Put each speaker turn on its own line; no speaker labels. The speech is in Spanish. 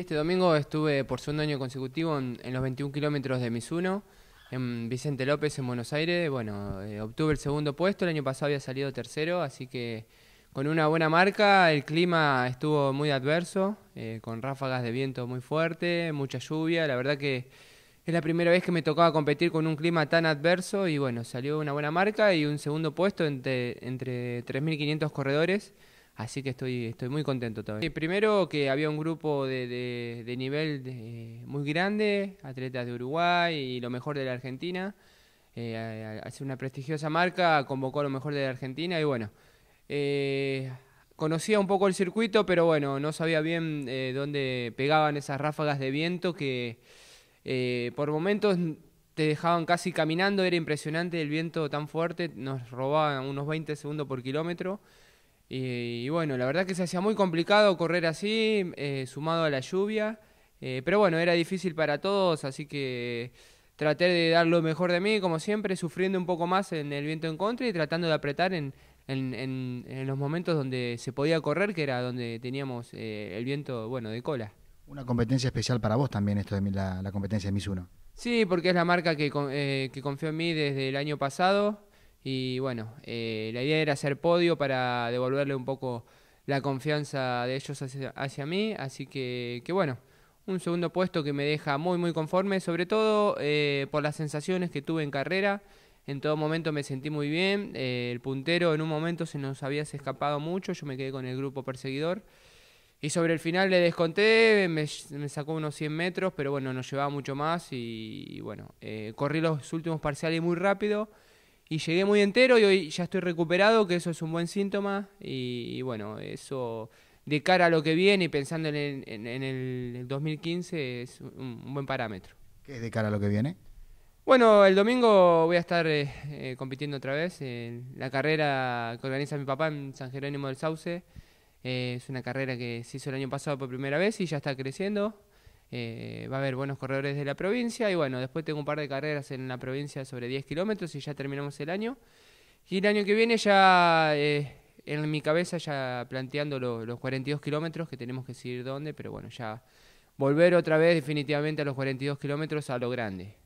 este domingo estuve por segundo año consecutivo en, los 21 kilómetros de Misuno, en Vicente López, en Buenos Aires. Bueno, eh, obtuve el segundo puesto, el año pasado había salido tercero, así que con una buena marca, el clima estuvo muy adverso, eh, con ráfagas de viento muy fuerte, mucha lluvia, la verdad que... Es la primera vez que me tocaba competir con un clima tan adverso y bueno, salió una buena marca y un segundo puesto entre, entre 3.500 corredores. Así que estoy, estoy muy contento todavía. Primero que había un grupo de, de, nivel muy grande, atletas de Uruguay y lo mejor de la Argentina. Eh, hace una prestigiosa marca, convocó a lo mejor de la Argentina y bueno, eh, conocía un poco el circuito, pero bueno, no sabía bien eh, dónde pegaban esas ráfagas de viento que por momentos te dejaban casi caminando, era impresionante el viento tan fuerte, nos robaban unos 20 segundos por kilómetro. Y, bueno, la verdad que se hacía muy complicado correr así, eh, sumado a la lluvia. Eh, pero bueno, era difícil para todos, así que traté de dar lo mejor de mí, como siempre, sufriendo un poco más en el viento en contra y tratando de apretar en, los momentos donde se podía correr, que era donde teníamos eh, el viento bueno de cola. Una competencia especial para vos también, esto de la, la competencia de Miss Sí, porque es la marca que, que confió en mí desde el año pasado. Y bueno, eh, la idea era hacer podio para devolverle un poco la confianza de ellos hacia, mí. Así que, que, bueno, un segundo puesto que me deja muy, muy conforme, sobre todo eh, por las sensaciones que tuve en carrera. En todo momento me sentí muy bien. Eh, el puntero en un momento se nos había escapado mucho. Yo me quedé con el grupo perseguidor. Y sobre el final le desconté, me, sacó unos 100 metros, pero bueno, nos llevaba mucho más. Y, bueno, corrí los últimos parciales muy rápido y llegué muy entero y hoy ya estoy recuperado, que eso es un buen síntoma. Y, bueno, eso de cara a lo que viene y pensando en el, 2015 es un, buen parámetro. ¿Qué es de cara a lo que viene? Bueno, el domingo voy a estar eh, eh, compitiendo otra vez en la carrera que organiza mi papá en San Jerónimo del Sauce. Eh, es una carrera que se hizo el año pasado por primera vez y ya está creciendo. Eh, va a haber buenos corredores de la provincia y bueno, después tengo un par de carreras en la provincia sobre 10 kilómetros y ya terminamos el año. Y el año que viene ya eh, en mi cabeza ya planteando los 42 kilómetros que tenemos que seguir dónde, pero bueno, ya volver otra vez definitivamente a los 42 kilómetros a lo grande.